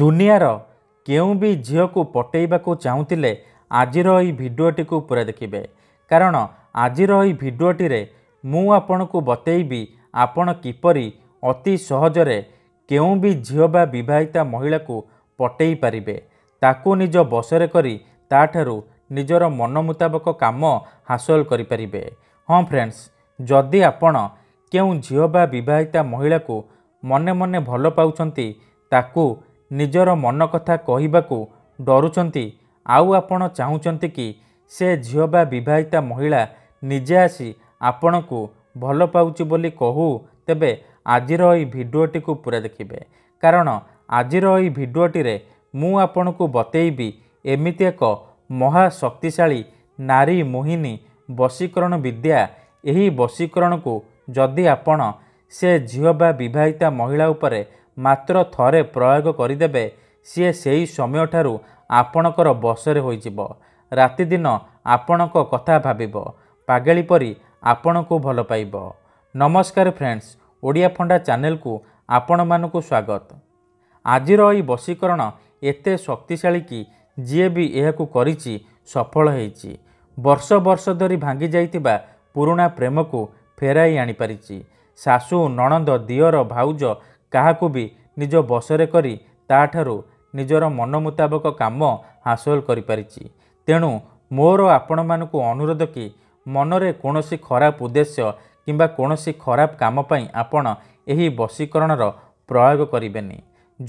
ଦୁନିଆର କେଉଁ ବି ଝିଅକୁ ପଟେଇବାକୁ ଚାହୁଁଥିଲେ ଆଜିର ଏହି ଭିଡ଼ିଓଟିକୁ ପୁରା ଦେଖିବେ କାରଣ ଆଜିର ଏହି ଭିଡ଼ିଓଟିରେ ମୁଁ ଆପଣଙ୍କୁ ବତେଇବି ଆପଣ କିପରି ଅତି ସହଜରେ କେଉଁ ବି ଝିଅ ବା ବିବାହିତା ମହିଳାକୁ ପଟେଇ ପାରିବେ ତାକୁ ନିଜ ବସରେ କରି ତାଠାରୁ ନିଜର ମନ ମୁତାବକ କାମ ହାସଲ କରିପାରିବେ ହଁ ଫ୍ରେଣ୍ଡସ୍ ଯଦି ଆପଣ କେଉଁ ଝିଅ ବା ବିବାହିତା ମହିଳାକୁ ମନେ ମନେ ଭଲ ପାଉଛନ୍ତି ତାକୁ ନିଜର ମନ କଥା କହିବାକୁ ଡରୁଛନ୍ତି ଆଉ ଆପଣ ଚାହୁଁଛନ୍ତି କି ସେ ଝିଅ ବା ବିବାହିତା ମହିଳା ନିଜେ ଆସି ଆପଣଙ୍କୁ ଭଲ ପାଉଛି ବୋଲି କହୁ ତେବେ ଆଜିର ଏହି ଭିଡ଼ିଓଟିକୁ ପୁରା ଦେଖିବେ କାରଣ ଆଜିର ଏହି ଭିଡ଼ିଓଟିରେ ମୁଁ ଆପଣଙ୍କୁ ବତେଇବି ଏମିତି ଏକ ମହାଶକ୍ତିଶାଳୀ ନାରୀ ମୋହିନୀ ବଶୀକରଣ ବିଦ୍ୟା ଏହି ବଶୀକରଣକୁ ଯଦି ଆପଣ ସେ ଝିଅ ବା ବିବାହିତା ମହିଳା ଉପରେ ମାତ୍ର ଥରେ ପ୍ରୟୋଗ କରିଦେବେ ସିଏ ସେହି ସମୟଠାରୁ ଆପଣଙ୍କର ବସରେ ହୋଇଯିବ ରାତିଦିନ ଆପଣଙ୍କ କଥା ଭାବିବ ପାଗେଳି ପରି ଆପଣଙ୍କୁ ଭଲ ପାଇବ ନମସ୍କାର ଫ୍ରେଣ୍ଡସ୍ ଓଡ଼ିଆ ଫଣ୍ଡା ଚ୍ୟାନେଲକୁ ଆପଣମାନଙ୍କୁ ସ୍ୱାଗତ ଆଜିର ଏହି ବଶୀକରଣ ଏତେ ଶକ୍ତିଶାଳୀ କି ଯିଏ ବି ଏହାକୁ କରିଛି ସଫଳ ହୋଇଛି ବର୍ଷ ବର୍ଷ ଧରି ଭାଙ୍ଗି ଯାଇଥିବା ପୁରୁଣା ପ୍ରେମକୁ ଫେରାଇ ଆଣିପାରିଛି ଶାଶୁ ନଣନ୍ଦ ଦିଅର ଭାଉଜ କାହାକୁ ବି ନିଜ ବଶରେ କରି ତାଠାରୁ ନିଜର ମନ ମୁତାବକ କାମ ହାସଲ କରିପାରିଛି ତେଣୁ ମୋର ଆପଣମାନଙ୍କୁ ଅନୁରୋଧ କି ମନରେ କୌଣସି ଖରାପ ଉଦ୍ଦେଶ୍ୟ କିମ୍ବା କୌଣସି ଖରାପ କାମ ପାଇଁ ଆପଣ ଏହି ବଶୀକରଣର ପ୍ରୟୋଗ କରିବେନି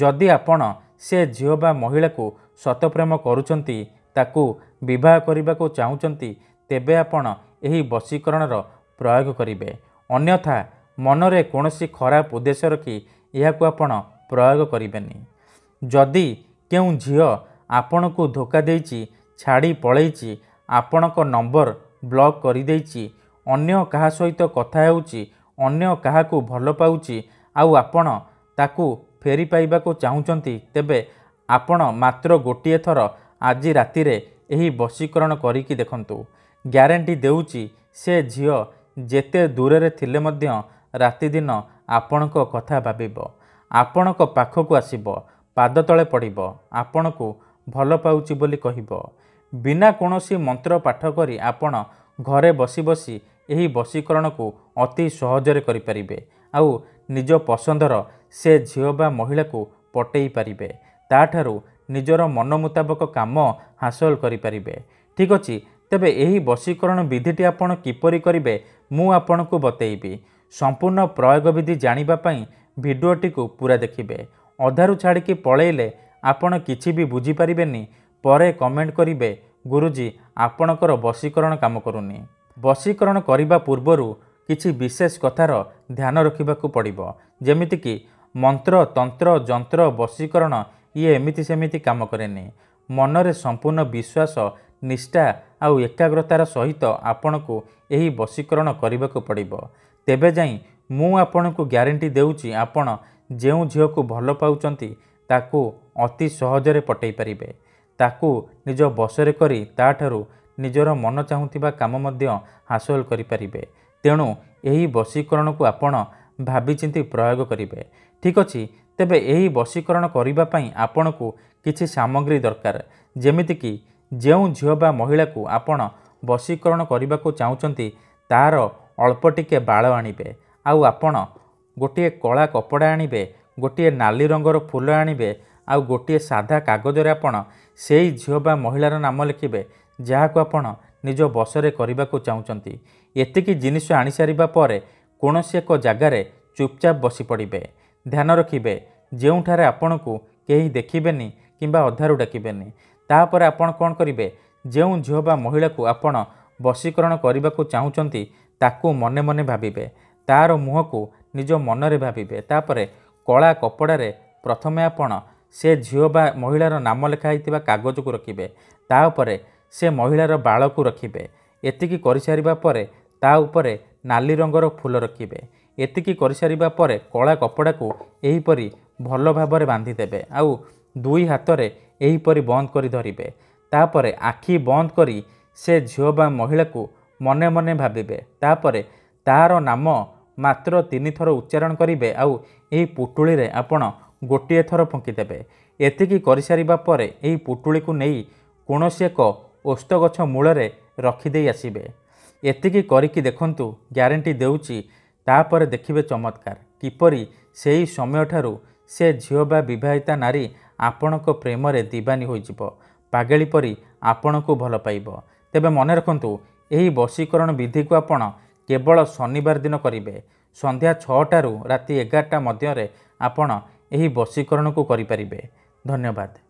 ଯଦି ଆପଣ ସେ ଝିଅ ବା ମହିଳାକୁ ସତପ୍ରେମ କରୁଛନ୍ତି ତାକୁ ବିବାହ କରିବାକୁ ଚାହୁଁଛନ୍ତି ତେବେ ଆପଣ ଏହି ବଶୀକରଣର ପ୍ରୟୋଗ କରିବେ ଅନ୍ୟଥା ମନରେ କୌଣସି ଖରାପ ଉଦ୍ଦେଶ୍ୟ ରଖି ଏହାକୁ ଆପଣ ପ୍ରୟୋଗ କରିବେନି ଯଦି କେଉଁ ଝିଅ ଆପଣଙ୍କୁ ଧୋକା ଦେଇଛି ଛାଡ଼ି ପଳାଇଛି ଆପଣଙ୍କ ନମ୍ବର ବ୍ଲକ୍ କରିଦେଇଛି ଅନ୍ୟ କାହା ସହିତ କଥା ହେଉଛି ଅନ୍ୟ କାହାକୁ ଭଲ ପାଉଛି ଆଉ ଆପଣ ତାକୁ ଫେରି ପାଇବାକୁ ଚାହୁଁଛନ୍ତି ତେବେ ଆପଣ ମାତ୍ର ଗୋଟିଏ ଥର ଆଜି ରାତିରେ ଏହି ବଶୀକରଣ କରିକି ଦେଖନ୍ତୁ ଗ୍ୟାରେଣ୍ଟି ଦେଉଛି ସେ ଝିଅ ଯେତେ ଦୂରରେ ଥିଲେ ମଧ୍ୟ ରାତିଦିନ ଆପଣଙ୍କ କଥା ଭାବିବ ଆପଣଙ୍କ ପାଖକୁ ଆସିବ ପାଦ ତଳେ ପଡ଼ିବ ଆପଣଙ୍କୁ ଭଲ ପାଉଛି ବୋଲି କହିବ ବିନା କୌଣସି ମନ୍ତ୍ର ପାଠ କରି ଆପଣ ଘରେ ବସି ବସି ଏହି ବଶୀକରଣକୁ ଅତି ସହଜରେ କରିପାରିବେ ଆଉ ନିଜ ପସନ୍ଦର ସେ ଝିଅ ବା ମହିଳାକୁ ପଟେଇ ପାରିବେ ତାଠାରୁ ନିଜର ମନ ମୁତାବକ କାମ ହାସଲ କରିପାରିବେ ଠିକ୍ ଅଛି ତେବେ ଏହି ବଶୀକରଣ ବିଧିଟି ଆପଣ କିପରି କରିବେ ମୁଁ ଆପଣଙ୍କୁ ବତେଇବି ସମ୍ପୂର୍ଣ୍ଣ ପ୍ରୟୋଗ ବିଧି ଜାଣିବା ପାଇଁ ଭିଡ଼ିଓଟିକୁ ପୁରା ଦେଖିବେ ଅଧାରୁ ଛାଡ଼ିକି ପଳେଇଲେ ଆପଣ କିଛି ବି ବୁଝିପାରିବେନି ପରେ କମେଣ୍ଟ କରିବେ ଗୁରୁଜୀ ଆପଣଙ୍କର ବଶୀକରଣ କାମ କରୁନି ବଶୀକରଣ କରିବା ପୂର୍ବରୁ କିଛି ବିଶେଷ କଥାର ଧ୍ୟାନ ରଖିବାକୁ ପଡ଼ିବ ଯେମିତିକି ମନ୍ତ୍ର ତନ୍ତ୍ର ଯନ୍ତ୍ର ବଶୀକରଣ ଇଏ ଏମିତି ସେମିତି କାମ କରେନି ମନରେ ସମ୍ପୂର୍ଣ୍ଣ ବିଶ୍ୱାସ ନିଷ୍ଠା ଆଉ ଏକାଗ୍ରତାର ସହିତ ଆପଣଙ୍କୁ ଏହି ବଶୀକରଣ କରିବାକୁ ପଡ଼ିବ ତେବେ ଯାଇ ମୁଁ ଆପଣଙ୍କୁ ଗ୍ୟାରେଣ୍ଟି ଦେଉଛି ଆପଣ ଯେଉଁ ଝିଅକୁ ଭଲ ପାଉଛନ୍ତି ତାକୁ ଅତି ସହଜରେ ପଟେଇ ପାରିବେ ତାକୁ ନିଜ ବସରେ କରି ତା'ଠାରୁ ନିଜର ମନ ଚାହୁଁଥିବା କାମ ମଧ୍ୟ ହାସଲ କରିପାରିବେ ତେଣୁ ଏହି ବଶୀକରଣକୁ ଆପଣ ଭାବିଚିନ୍ତି ପ୍ରୟୋଗ କରିବେ ଠିକ୍ ଅଛି ତେବେ ଏହି ବଶୀକରଣ କରିବା ପାଇଁ ଆପଣଙ୍କୁ କିଛି ସାମଗ୍ରୀ ଦରକାର ଯେମିତିକି ଯେଉଁ ଝିଅ ବା ମହିଳାକୁ ଆପଣ ବଶୀକରଣ କରିବାକୁ ଚାହୁଁଛନ୍ତି ତା'ର ଅଳ୍ପ ଟିକେ ବାଳ ଆଣିବେ ଆଉ ଆପଣ ଗୋଟିଏ କଳା କପଡ଼ା ଆଣିବେ ଗୋଟିଏ ନାଲି ରଙ୍ଗର ଫୁଲ ଆଣିବେ ଆଉ ଗୋଟିଏ ସାଧା କାଗଜରେ ଆପଣ ସେଇ ଝିଅ ବା ମହିଳାର ନାମ ଲେଖିବେ ଯାହାକୁ ଆପଣ ନିଜ ବସରେ କରିବାକୁ ଚାହୁଁଛନ୍ତି ଏତିକି ଜିନିଷ ଆଣିସାରିବା ପରେ କୌଣସି ଏକ ଜାଗାରେ ଚୁପଚାପ ବସିପଡ଼ିବେ ଧ୍ୟାନ ରଖିବେ ଯେଉଁଠାରେ ଆପଣଙ୍କୁ କେହି ଦେଖିବେନି କିମ୍ବା ଅଧାରୁ ଡାକିବେନି ତାପରେ ଆପଣ କ'ଣ କରିବେ ଯେଉଁ ଝିଅ ବା ମହିଳାକୁ ଆପଣ ବସିକରଣ କରିବାକୁ ଚାହୁଁଛନ୍ତି ତାକୁ ମନେ ମନେ ଭାବିବେ ତାର ମୁହଁକୁ ନିଜ ମନରେ ଭାବିବେ ତାପରେ କଳା କପଡ଼ାରେ ପ୍ରଥମେ ଆପଣ ସେ ଝିଅ ବା ମହିଳାର ନାମ ଲେଖା ହୋଇଥିବା କାଗଜକୁ ରଖିବେ ତା ଉପରେ ସେ ମହିଳାର ବାଳକୁ ରଖିବେ ଏତିକି କରିସାରିବା ପରେ ତା ଉପରେ ନାଲି ରଙ୍ଗର ଫୁଲ ରଖିବେ ଏତିକି କରିସାରିବା ପରେ କଳା କପଡ଼ାକୁ ଏହିପରି ଭଲ ଭାବରେ ବାନ୍ଧିଦେବେ ଆଉ ଦୁଇ ହାତରେ ଏହିପରି ବନ୍ଦ କରି ଧରିବେ ତାପରେ ଆଖି ବନ୍ଦ କରି ସେ ଝିଅ ବା ମହିଳାକୁ ମନେ ମନେ ଭାବିବେ ତାପରେ ତାର ନାମ ମାତ୍ର ତିନି ଥର ଉଚ୍ଚାରଣ କରିବେ ଆଉ ଏହି ପୁଟୁଳିରେ ଆପଣ ଗୋଟିଏ ଥର ଫୁଙ୍କିଦେବେ ଏତିକି କରିସାରିବା ପରେ ଏହି ପୁଟୁଳିକୁ ନେଇ କୌଣସି ଏକ ଓସ୍ତ ଗଛ ମୂଳରେ ରଖିଦେଇ ଆସିବେ ଏତିକି କରିକି ଦେଖନ୍ତୁ ଗ୍ୟାରେଣ୍ଟି ଦେଉଛି ତାପରେ ଦେଖିବେ ଚମତ୍କାର କିପରି ସେହି ସମୟଠାରୁ ସେ ଝିଅ ବା ବିବାହିତା ନାରୀ ଆପଣଙ୍କ ପ୍ରେମରେ ଦିବାନୀ ହୋଇଯିବ ପାଗେଳି ପରି ଆପଣଙ୍କୁ ଭଲ ପାଇବ ତେବେ ମନେ ରଖନ୍ତୁ ଏହି ବଶୀକରଣ ବିଧିକୁ ଆପଣ କେବଳ ଶନିବାର ଦିନ କରିବେ ସନ୍ଧ୍ୟା ଛଅଟାରୁ ରାତି ଏଗାରଟା ମଧ୍ୟରେ ଆପଣ ଏହି ବଶୀକରଣକୁ କରିପାରିବେ ଧନ୍ୟବାଦ